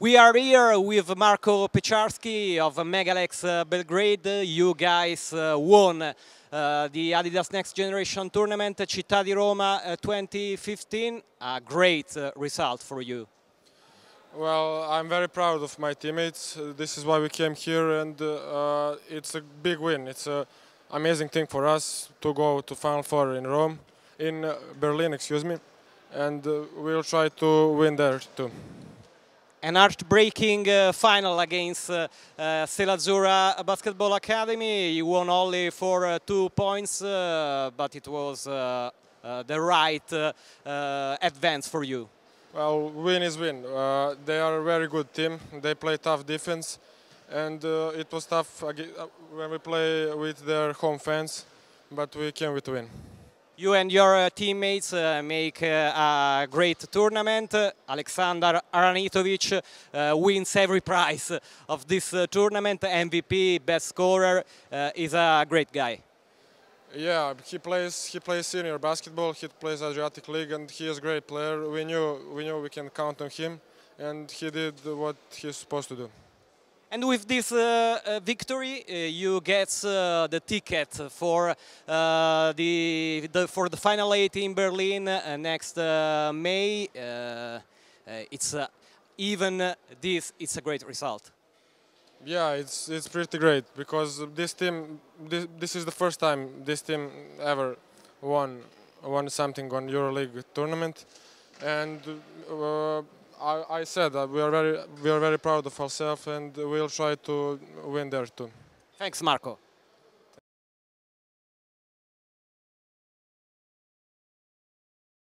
We are here with Marco Pecharski of Megalex uh, Belgrade. You guys uh, won uh, the Adidas Next Generation Tournament, Città di Roma 2015. A great result for you. Well, I'm very proud of my teammates. This is why we came here and it's a big win. It's an amazing thing for us to go to Final Four in Rome, in Berlin, excuse me, and we'll try to win there too an heart-breaking uh, final against uh, uh, Basketball Academy. You won only for uh, two points, uh, but it was uh, uh, the right advance for you. Well, win is win. they are a very good team. They play tough defense, and it was tough when we play with their home fans, but we came with win you and your uh, teammates uh, make uh, a great tournament. Alexander Aranitovic wins every prize of this tournament. MVP, best scorer, is a great guy. Yeah, he plays he plays senior basketball. He plays Adriatic League, and he is a great player. We knew we knew we can count on him, and he did what he's supposed to do. And with this uh, uh, victory, uh, you get uh, the ticket for uh, the, the, for the final eight in Berlin uh, next May. it's even this, it's a great result. Yeah, it's it's pretty great because this team, this, this is the first time this team ever won won something on EuroLeague tournament, and I, I said that we are very we are very proud of ourselves and we'll try to win there too. Thanks, Marco.